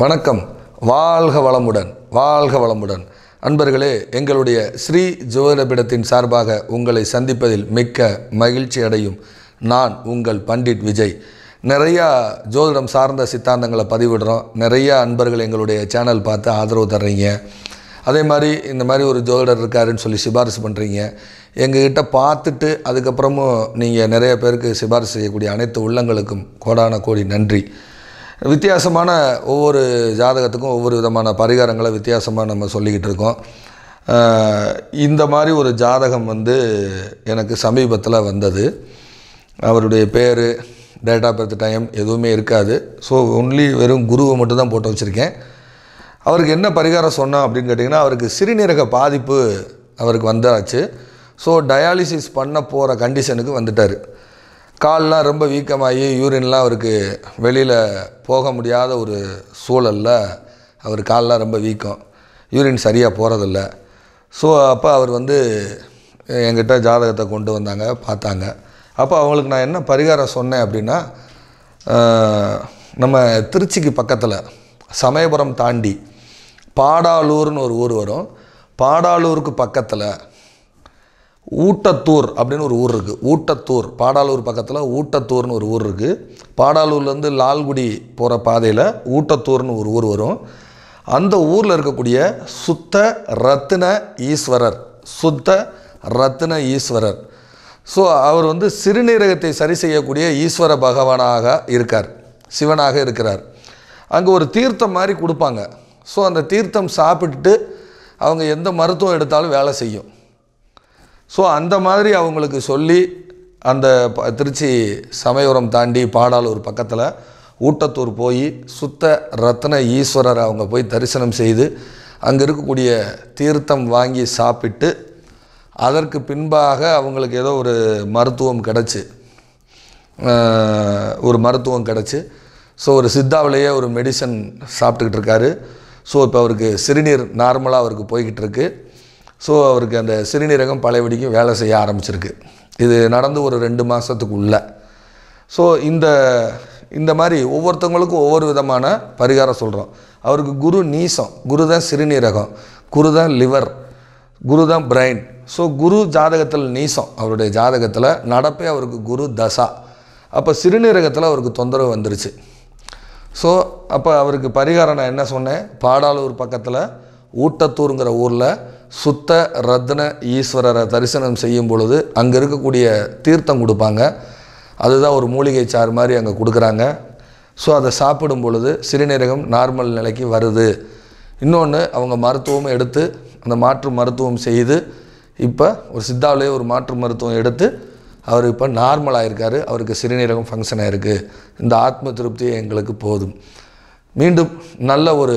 வணக்கம் வாழ்க வளமுடன் வாழ்க வளமுடன் அன்பர்களே எங்களுடைய ஸ்ரீ ஜோதிடபீடத்தின் சார்பாக உங்களை சந்திப்பதில் மிக்க மகிழ்ச்சி அடையும் நான் உங்கள் பண்டிட் விஜய் நிறையா ஜோதிடம் சார்ந்த சித்தாந்தங்களை பதிவிடுறோம் நிறையா அன்பர்கள் எங்களுடைய சேனல் பார்த்து ஆதரவு தர்றீங்க அதே மாதிரி இந்த மாதிரி ஒரு ஜோதிடர் இருக்காருன்னு சொல்லி சிபாரிசு பண்ணுறீங்க எங்ககிட்ட பார்த்துட்டு அதுக்கப்புறமும் நீங்கள் நிறைய பேருக்கு சிபாரிசு செய்யக்கூடிய அனைத்து உள்ளங்களுக்கும் கோடான கோடி நன்றி வித்தியாசமான ஒவ்வொரு ஜாதகத்துக்கும் ஒவ்வொரு விதமான பரிகாரங்களை வித்தியாசமாக நம்ம சொல்லிக்கிட்டு இருக்கோம் இந்த மாதிரி ஒரு ஜாதகம் வந்து எனக்கு சமீபத்தில் வந்தது அவருடைய பேர் டேட் ஆஃப் பர்த் டைம் எதுவுமே இருக்காது ஸோ ஒன்லி வெறும் குருவை மட்டும்தான் போட்டு வச்சுருக்கேன் அவருக்கு என்ன பரிகாரம் சொன்னோம் அப்படின்னு கேட்டிங்கன்னா அவருக்கு சிறுநீரக பாதிப்பு அவருக்கு வந்தாச்சு ஸோ டயாலிசிஸ் பண்ண போகிற கண்டிஷனுக்கு வந்துட்டார் கால்லாம் ரொம்ப வீக்கமாகி யூரின்லாம் அவருக்கு வெளியில் போக முடியாத ஒரு சூழலில் அவர் கால்லாம் ரொம்ப வீக்கம் யூரின் சரியாக போகிறதில்ல ஸோ அப்போ அவர் வந்து எங்கிட்ட ஜாதகத்தை கொண்டு வந்தாங்க பார்த்தாங்க அப்போ அவங்களுக்கு நான் என்ன பரிகாரம் சொன்னேன் அப்படின்னா நம்ம திருச்சிக்கு பக்கத்தில் சமயபுரம் தாண்டி பாடாலூர்னு ஒரு ஊர் வரும் பாடாலூருக்கு பக்கத்தில் ஊட்டத்தூர் அப்படின்னு ஒரு ஊர் இருக்குது ஊட்டத்தூர் பாடாலூர் பக்கத்தில் ஊட்டத்தூர்னு ஒரு ஊர் இருக்குது பாடாலூர்லேருந்து லால்குடி போகிற பாதையில் ஊட்டத்தூர்னு ஒரு ஊர் வரும் அந்த ஊரில் இருக்கக்கூடிய சுத்த ரத்ன ஈஸ்வரர் சுத்த ரத்ன ஈஸ்வரர் ஸோ அவர் வந்து சிறுநீரகத்தை சரி செய்யக்கூடிய ஈஸ்வர பகவானாக இருக்கார் சிவனாக இருக்கிறார் அங்கே ஒரு தீர்த்தம் மாதிரி கொடுப்பாங்க ஸோ அந்த தீர்த்தம் சாப்பிட்டுட்டு அவங்க எந்த மருத்துவம் எடுத்தாலும் வேலை செய்யும் ஸோ அந்த மாதிரி அவங்களுக்கு சொல்லி அந்த திருச்சி சமயபுரம் தாண்டி பாடாலூர் பக்கத்தில் ஊட்டத்தூர் போய் சுத்த ரத்ன ஈஸ்வரர் அவங்க போய் தரிசனம் செய்து அங்கே இருக்கக்கூடிய தீர்த்தம் வாங்கி சாப்பிட்டு அதற்கு பின்பாக அவங்களுக்கு ஏதோ ஒரு மருத்துவம் கிடச்சி ஒரு மருத்துவம் கிடச்சி ஸோ ஒரு சித்தாவிலேயே ஒரு மெடிசன் சாப்பிட்டுக்கிட்டு இருக்காரு ஸோ இப்போ அவருக்கு சிறுநீர் நார்மலாக அவருக்கு போய்கிட்டு இருக்குது ஸோ அவருக்கு அந்த சிறுநீரகம் பழையபடிக்கும் வேலை செய்ய ஆரம்பிச்சிருக்கு இது நடந்து ஒரு ரெண்டு மாதத்துக்குள்ள ஸோ இந்த இந்த மாதிரி ஒவ்வொருத்தவங்களுக்கும் ஒவ்வொரு விதமான பரிகாரம் சொல்கிறோம் அவருக்கு குரு நீசம் குரு தான் சிறுநீரகம் குரு தான் லிவர் குரு தான் பிரெயின் ஸோ குரு ஜாதகத்தில் நீசம் அவருடைய ஜாதகத்தில் நடப்பே அவருக்கு குரு தசா அப்போ சிறுநீரகத்தில் அவருக்கு தொந்தரவு வந்துருச்சு ஸோ அப்போ அவருக்கு பரிகாரம் நான் என்ன சொன்னேன் பாடாலூர் பக்கத்தில் ஊட்டத்தூருங்கிற ஊரில் சுத்த ரத்ன ஈஸ்வரரை தரிசனம் செய்யும் பொழுது அங்கே இருக்கக்கூடிய தீர்த்தம் கொடுப்பாங்க அதுதான் ஒரு மூலிகை சாறு மாதிரி அங்கே கொடுக்குறாங்க ஸோ அதை சாப்பிடும் பொழுது சிறுநீரகம் நார்மல் நிலைக்கு வருது இன்னொன்று அவங்க மருத்துவம் எடுத்து அந்த மாற்று மருத்துவம் செய்து இப்போ ஒரு சித்தாவிலே ஒரு மாற்று மருத்துவம் எடுத்து அவர் இப்போ நார்மல் ஆகிருக்காரு அவருக்கு சிறுநீரகம் ஃபங்க்ஷன் ஆயிருக்கு இந்த ஆத்ம திருப்தியை எங்களுக்கு போதும் மீண்டும் நல்ல ஒரு